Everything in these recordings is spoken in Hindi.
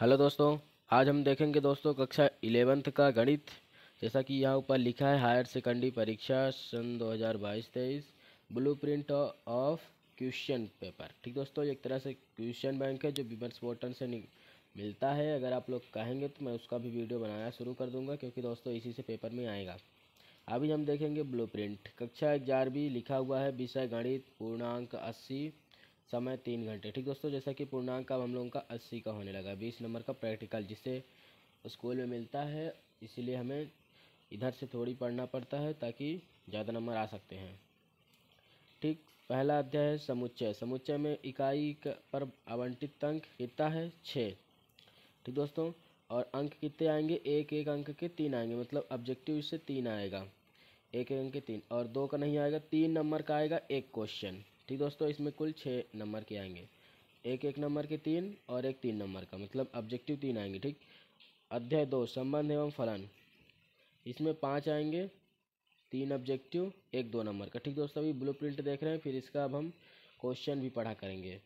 हेलो दोस्तों आज हम देखेंगे दोस्तों कक्षा इलेवेंथ का गणित जैसा कि यहाँ ऊपर लिखा है हायर सेकेंडरी परीक्षा सन 2022-23 ब्लूप्रिंट ऑफ क्वेश्चन पेपर ठीक दोस्तों एक तरह से क्वेश्चन बैंक है जो विमर्श पोर्टल से मिलता है अगर आप लोग कहेंगे तो मैं उसका भी वीडियो बनाना शुरू कर दूँगा क्योंकि दोस्तों इसी से पेपर में आएगा अभी हम देखेंगे ब्लू कक्षा ग्यारहवीं लिखा हुआ है विषय गणित पूर्णांक अस्सी समय तीन घंटे ठीक दोस्तों जैसा कि पूर्णांक अब हम लोगों का अस्सी का होने लगा बीस नंबर का प्रैक्टिकल जिससे स्कूल में मिलता है इसीलिए हमें इधर से थोड़ी पढ़ना पड़ता है ताकि ज़्यादा नंबर आ सकते हैं ठीक पहला अध्याय है समुच्चय समुच्चय में इकाई पर आवंटित अंक कितना है छः ठीक दोस्तों और अंक कितने आएंगे एक एक अंक के तीन आएंगे मतलब ऑब्जेक्टिव से तीन आएगा एक एक अंक के तीन और दो का नहीं आएगा तीन नंबर का आएगा एक क्वेश्चन ठीक दोस्तों इसमें कुल छः नंबर के आएंगे एक एक नंबर के तीन और एक तीन नंबर का मतलब ऑब्जेक्टिव तीन आएंगे ठीक अध्याय दो संबंध एवं फलन इसमें पाँच आएंगे तीन ऑब्जेक्टिव एक दो नंबर का ठीक दोस्तों अभी ब्लू प्रिंट देख रहे हैं फिर इसका अब हम क्वेश्चन भी पढ़ा करेंगे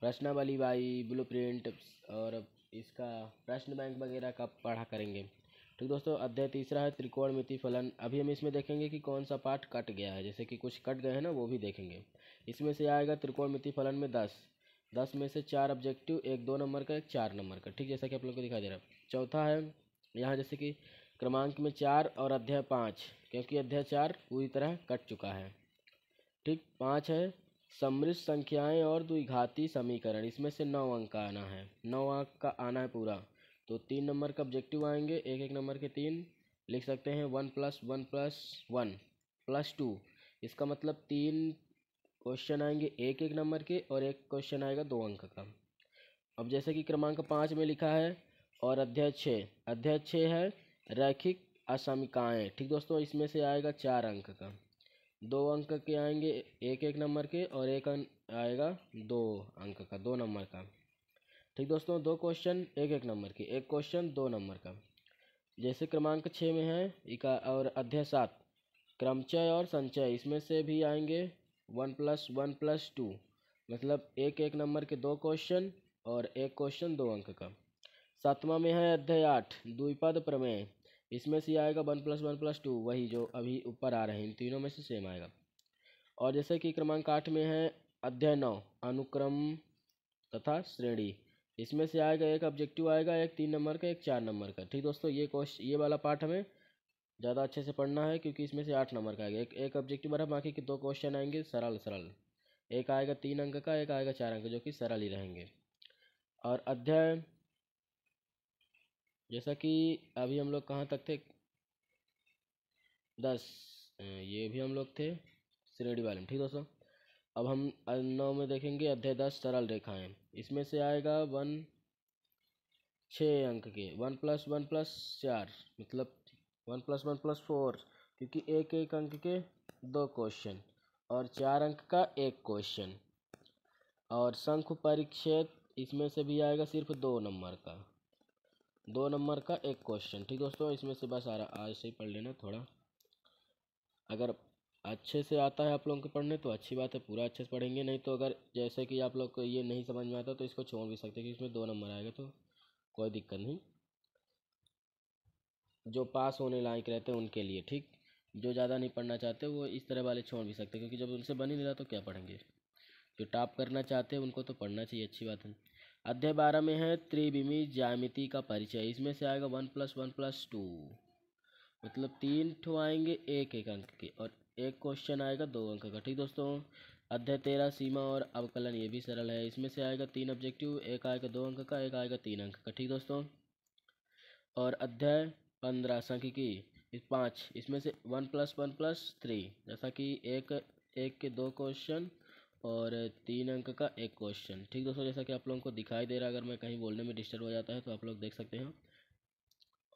प्रश्नावली बाई ब्लू प्रिंट और इसका प्रश्न बैंक वगैरह का पढ़ा करेंगे ठीक दोस्तों अध्याय तीसरा है मिति फलन अभी हम इसमें देखेंगे कि कौन सा पार्ट कट गया है जैसे कि कुछ कट गए हैं ना वो भी देखेंगे इसमें से आएगा मिति फलन में दस दस में से चार ऑब्जेक्टिव एक दो नंबर का एक चार नंबर का ठीक जैसा कि आप लोग को दिखाई दे रहा है चौथा है यहाँ जैसे कि क्रमांक में चार और अध्याय पाँच क्योंकि अध्याय चार पूरी तरह कट चुका है ठीक पाँच है समृद्ध संख्याएं और द्विघाती समीकरण इसमें से नौ अंक का आना है नौ अंक का आना है पूरा तो तीन नंबर का ऑब्जेक्टिव आएंगे एक एक नंबर के तीन लिख सकते हैं one plus one plus one plus two इसका मतलब तीन क्वेश्चन आएंगे एक एक नंबर के और एक क्वेश्चन आएगा दो अंक का अब जैसे कि क्रमांक पाँच में लिखा है और अध्याय छः अध्याय छः है रैखिक असमिकाएँ ठीक दोस्तों इसमें से आएगा चार अंक का दो अंक के आएंगे एक एक नंबर के और एक आएगा दो अंक का दो नंबर का ठीक दोस्तों दो क्वेश्चन एक एक नंबर के एक क्वेश्चन दो नंबर का जैसे क्रमांक छः में है इका और अध्याय सात क्रमचय और संचय इसमें से भी आएंगे one plus one plus two मतलब एक एक नंबर के दो क्वेश्चन और एक क्वेश्चन दो अंक का सातवां में है अध्याय आठ द्विपद प्रमेय इसमें से आएगा one plus one plus two वही जो अभी ऊपर आ रहे हैं इन तीनों में से सेम आएगा और जैसे कि क्रमांक आठ में है अध्याय नौ अनुक्रम तथा श्रेणी इसमें से आएगा एक ऑब्जेक्टिव आएगा एक तीन नंबर का एक चार नंबर का ठीक दोस्तों ये क्वेश्चन ये वाला पार्ट हमें ज़्यादा अच्छे से पढ़ना है क्योंकि इसमें से आठ नंबर का आएगा एक एक ऑब्जेक्टिव भरा बाकी के दो क्वेश्चन आएंगे सरल सरल एक आएगा तीन अंक का एक आएगा चार अंक जो कि सरल ही रहेंगे और अध्याय जैसा कि अभी हम लोग कहाँ तक थे दस ये भी हम लोग थे श्रेणी वाले में ठीक दोस्तों अब हम नौ में देखेंगे अध्याय दस सरल रेखाएं इसमें से आएगा वन छः अंक के वन प्लस वन प्लस चार मतलब one plus one plus four क्योंकि एक एक अंक के दो क्वेश्चन और चार अंक का एक क्वेश्चन और शंख परिच्छेद इसमें से भी आएगा सिर्फ दो नंबर का दो नंबर का एक क्वेश्चन ठीक दोस्तों इसमें से बस आ रहा आज से ही पढ़ लेना थोड़ा अगर अच्छे से आता है आप लोगों को पढ़ने तो अच्छी बात है पूरा अच्छे से पढ़ेंगे नहीं तो अगर जैसे कि आप लोग को ये नहीं समझ में आता तो इसको छोड़ भी सकते क्योंकि इसमें दो नंबर आएगा तो कोई दिक्कत नहीं जो पास होने लायक रहते हैं उनके लिए ठीक जो ज़्यादा नहीं पढ़ना चाहते वो इस तरह वाले छोड़ भी सकते क्योंकि जब उनसे बन ही नहीं रहा तो क्या पढ़ेंगे जो टॉप करना चाहते हैं उनको तो पढ़ना चाहिए अच्छी बात है अध्याय बारह में है त्रिविमी ज्यामिति का परिचय इसमें से आएगा one plus one plus two मतलब तीन ठो आएंगे एक एक अंक के और एक क्वेश्चन आएगा दो अंक का ठीक दोस्तों अध्याय तेरह सीमा और अवकलन ये भी सरल है इसमें से आएगा तीन ऑब्जेक्टिव एक आएगा दो अंक का एक आएगा तीन अंक का ठीक दोस्तों और अध्याय पंद्रह सांख्यिकी पाँच इसमें से one plus one plus three जैसा कि एक एक के दो क्वेश्चन और तीन अंक का एक क्वेश्चन ठीक दोस्तों जैसा कि आप लोगों को दिखाई दे रहा है अगर मैं कहीं बोलने में डिस्टर्ब हो जाता है तो आप लोग देख सकते हैं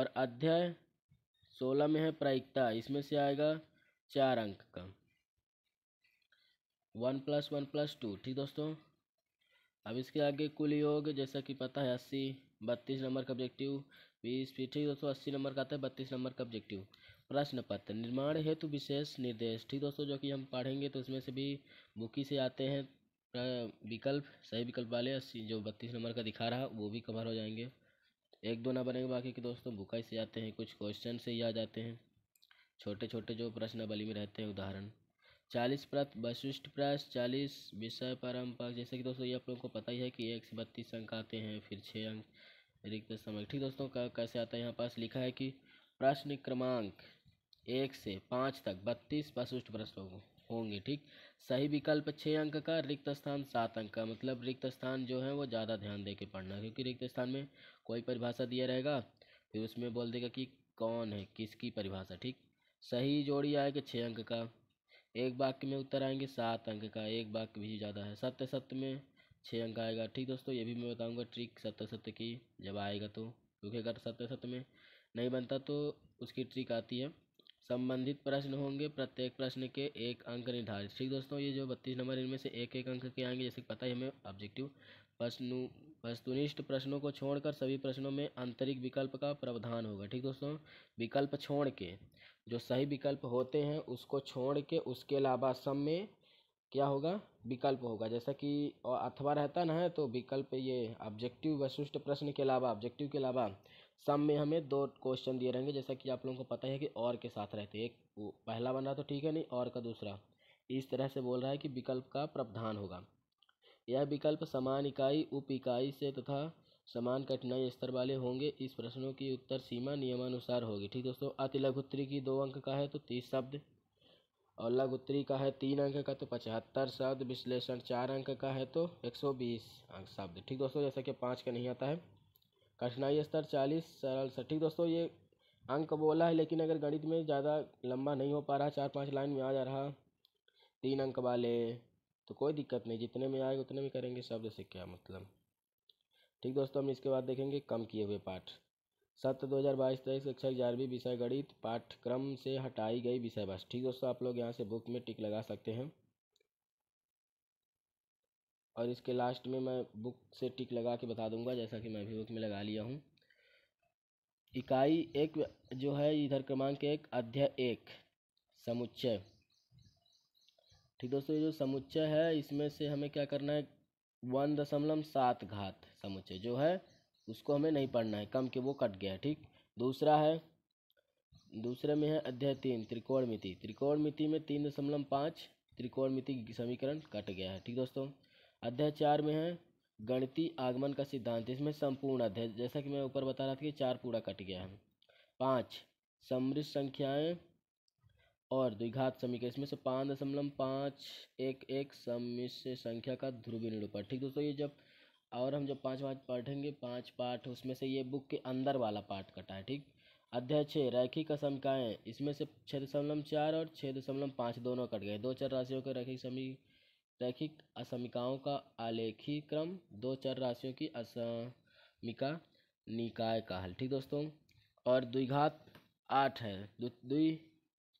और अध्याय सोलह में है प्रायिकता इसमें से आएगा चार अंक का one plus one plus two ठीक दोस्तों अब इसके आगे कुल योग जैसा कि पता है अस्सी बत्तीस नंबर का ऑब्जेक्टिव बीस फिर ठीक दोस्तों अस्सी नंबर का आता है बत्तीस नंबर का ऑब्जेक्टिव प्रश्न पत्र निर्माण हेतु विशेष निर्देश ठीक दोस्तों जो कि हम पढ़ेंगे तो इसमें से भी बुकी से आते हैं विकल्प सही विकल्प वाले अस्सी जो बत्तीस नंबर का दिखा रहा वो भी कवर हो जाएंगे एक दो ना बनेंगे बाकी के दोस्तों बुकाई से आते हैं कुछ क्वेश्चन से ही आ जाते हैं छोटे छोटे जो प्रश्नावली में रहते हैं उदाहरण चालीस प्रत वशिष्ठ प्रश चालीस विषय परम्पर जैसे कि दोस्तों ये आप लोगों को पता ही है कि एक से बत्तीस अंक आते हैं फिर छः अंक रिक्त समय ठीक दोस्तों का कैसे आता है यहाँ पास लिखा है कि प्रश्न क्रमांक एक से पाँच तक बत्तीस वशिष्ठ प्रश्नों को होंगे ठीक सही विकल्प छः अंक का रिक्त स्थान सात अंक का मतलब रिक्त स्थान जो है वो ज़्यादा ध्यान दे के पढ़ना क्योंकि रिक्त स्थान में कोई परिभाषा दिया रहेगा फिर उसमें बोल देगा कि कौन है किसकी परिभाषा ठीक सही जोड़ी आएगा छः अंक का एक वाक्य में उत्तर आएंगे सात अंक का एक वाक्य भी ज़्यादा है सत्य सत्य में छः अंक आएगा ठीक दोस्तों ये भी मैं बताऊंगा ट्रिक सत्य सत्य की जब आएगा तो क्योंकि अगर सत्य सत्य में नहीं बनता तो उसकी ट्रिक आती है संबंधित प्रश्न होंगे प्रत्येक प्रश्न के एक अंक निर्धारित ठीक दोस्तों ये जो बत्तीस नंबर इनमें से एक एक अंक के आएंगे जैसे पता ही हमें ऑब्जेक्टिव प्रश्न वस्तुनिष्ठ प्रश्नों को छोड़कर सभी प्रश्नों में आंतरिक विकल्प का प्रावधान होगा ठीक दोस्तों विकल्प छोड़ के जो सही विकल्प होते हैं उसको छोड़ के उसके अलावा सम में क्या होगा विकल्प होगा जैसा कि अथवा रहता ना है तो विकल्प ये ऑब्जेक्टिव वशिष्ठ प्रश्न के अलावा ऑब्जेक्टिव के अलावा सम में हमें दो क्वेश्चन दिए रहेंगे जैसा कि आप लोगों को पता है कि और के साथ रहते एक पहला बन रहा तो ठीक है नहीं और का दूसरा इस तरह से बोल रहा है कि विकल्प का प्रावधान होगा यह विकल्प समान इकाई उप इकाई से तथा समान कठिनाई स्तर वाले होंगे इस प्रश्नों की उत्तर सीमा नियमानुसार होगी ठीक दोस्तों अति लघुत्री की दो अंक का है तो तीस शब्द और लघुत्री का है तीन अंक का तो पचहत्तर शब्द विश्लेषण चार अंक का है तो एक सौ बीस अंक शब्द ठीक दोस्तों जैसा कि पाँच का नहीं आता है कठिनाई स्तर चालीस सरल सर ठीक दोस्तों ये अंक बोला है लेकिन अगर गणित में ज़्यादा लंबा नहीं हो पा रहा चार पाँच लाइन में आ जा रहा तीन अंक वाले तो कोई दिक्कत नहीं जितने में आएगा उतने में करेंगे शब्द से क्या मतलब ठीक दोस्तों हम इसके बाद देखेंगे कम किए हुए पाठ सत्र दो हज़ार बाईस तेईस कक्षा ग्यारहवीं विषय गणित पाठ्यक्रम से हटाई गई विषय बस ठीक दोस्तों आप लोग यहाँ से बुक में टिक लगा सकते हैं और इसके लास्ट में मैं बुक से टिक लगा के बता दूंगा जैसा कि मैं भी बुक में लगा लिया हूँ इकाई एक जो है इधर क्रमांक एक अध्याय एक समुच्चय ठीक दोस्तों ये जो समुच्चय है इसमें से हमें क्या करना है वन दशमलव सात घात समुच्चय जो है उसको हमें नहीं पढ़ना है कम के वो कट गया है ठीक दूसरा है दूसरे में है अध्याय तीन त्रिकोण मिति त्रिकोण मिति में तीन दशमलव पाँच त्रिकोण मिति समीकरण कट गया है ठीक दोस्तों अध्याय चार में है गणितीय आगमन का सिद्धांत इसमें संपूर्ण अध्याय जैसा कि मैं ऊपर बता रहा था कि चार पूरा कट गया है पाँच समृद्ध संख्याएँ और द्विघात समीकरण इसमें से पाँच दशमलव पाँच एक एक सम्मिश्र संख्या का ध्रुवीय निरूपण ठीक दोस्तों ये जब और हम जब पाँच पाँच पढ़ेंगे पाँच पाठ उसमें से ये बुक के अंदर वाला पाठ कटा है ठीक अध्याय छः रैखिक असमिकाएँ इसमें से छः दशमलव चार और छः दशमलव पाँच दोनों कट गए दो चर राशियों के रैखिक समी रैखिक असमिकाओं का आलेखी क्रम दो चर राशियों की असमिका निकाय का हल ठीक दोस्तों और द्विघात आठ है द्वि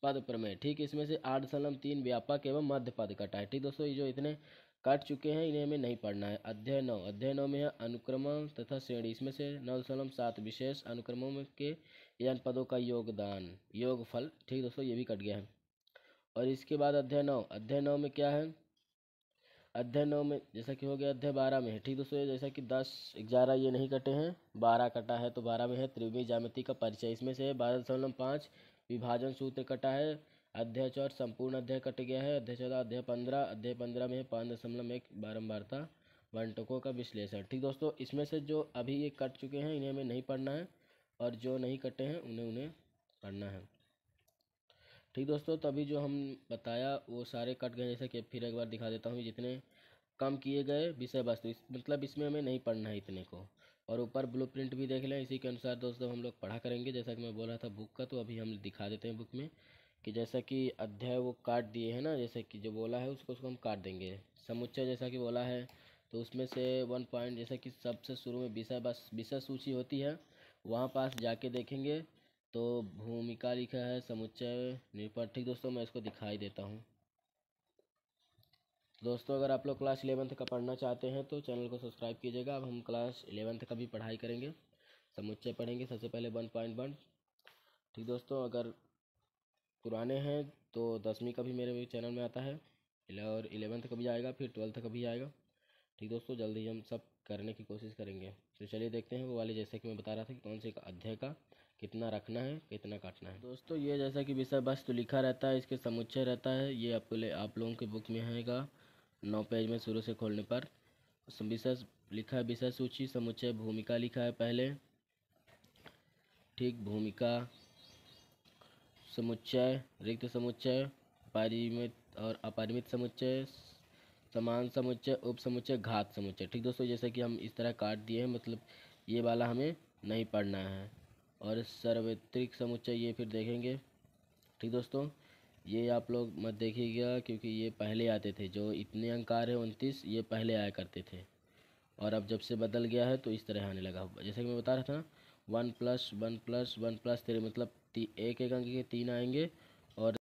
पद प्रमेय ठीक इसमें से आठ सलम तीन व्यापक एवं मध्य पद कटा है ठीक दोस्तों ये जो इतने कट चुके हैं इन्हें हमें नहीं पढ़ना है अध्याय नौ अध्याय नौ में है अनुक्रमण तथा श्रेणी इसमें से नौ सलम सात विशेष अनुक्रमों में के यान पदों का योगदान योगफल ठीक दोस्तों ये भी कट गया है और इसके बाद अध्याय नौ अध्याय नौ में क्या है अध्याय नौ में जैसा कि हो गया अध्याय बारह में है ठीक दोस्तों जैसा कि दस ग्यारह ये नहीं कटे हैं बारह कटा है तो बारह में है त्रिवी जामिति का परिचय इसमें से बारह दशमलव पाँच विभाजन सूत्र कटा है अध्याय और संपूर्ण अध्याय कट गया है अध्याय चौदह अध्याय पंद्रह अध्याय पंद्रह में पाँच दशमलव एक बारम्बारता वंटकों का विश्लेषण ठीक दोस्तों इसमें से जो अभी ये कट चुके हैं इन्हें हमें नहीं पढ़ना है और जो नहीं कटे हैं उन्हें उन्हें पढ़ना है ठीक दोस्तों तभी जो हम बताया वो सारे कट गए जैसे कि फिर एक बार दिखा देता हूँ जितने कम किए गए विषय वस्तु मतलब इसमें हमें नहीं पढ़ना है इतने को और ऊपर ब्लूप्रिंट भी देख लें इसी के अनुसार दोस्तों हम लोग पढ़ा करेंगे जैसा कि मैं बोल रहा था बुक का तो अभी हम दिखा देते हैं बुक में कि जैसा कि अध्याय वो काट दिए हैं ना जैसे कि जो बोला है उसको उसको हम काट देंगे समुच्चय जैसा कि बोला है तो उसमें से वन पॉइंट जैसा कि सबसे शुरू में विषय बस विषय सूची होती है वहाँ पास जाके देखेंगे तो भूमिका लिखा है समुच्चय ठीक दोस्तों मैं इसको दिखाई देता हूँ तो दोस्तों अगर आप लोग क्लास इलेवंथ का पढ़ना चाहते हैं तो चैनल को सब्सक्राइब कीजिएगा अब हम क्लास इलेवंथ का भी पढ़ाई करेंगे समुच्चय पढ़ेंगे सबसे पहले वन पॉइंट वन ठीक दोस्तों अगर पुराने हैं तो दसवीं का भी मेरे चैनल में आता है और इलेवंथ का भी आएगा फिर ट्वेल्थ का भी आएगा ठीक दोस्तों जल्दी हम सब करने की कोशिश करेंगे तो चलिए देखते हैं वो वाले जैसे कि मैं बता रहा था कि कौन से अध्याय का कितना रखना है कितना काटना है दोस्तों ये जैसा कि विषय वस्तु तो लिखा रहता है इसके समुच्चय रहता है ये आपको ले आप लोगों के बुक में आएगा नौ पेज में शुरू से खोलने पर विशेष लिखा है विशेष सूची समुच्चय भूमिका लिखा है पहले ठीक भूमिका समुच्चय रिक्त समुच्चय परिमित और अपरिमित समुच्चय समान समुच्चय उप समुच्चय घात समुच्चय ठीक दोस्तों जैसे कि हम इस तरह काट दिए हैं मतलब ये वाला हमें नहीं पढ़ना है और सर्वत्रिक समुच्चय ये फिर देखेंगे ठीक दोस्तों ये आप लोग मत देखिएगा क्योंकि ये पहले आते थे जो इतने अंकार है उनतीस ये पहले आया करते थे और अब जब से बदल गया है तो इस तरह आने लगा होगा जैसे कि मैं बता रहा था ना one plus one plus one plus तेरे मतलब ती, एक एक अंक के तीन आएंगे और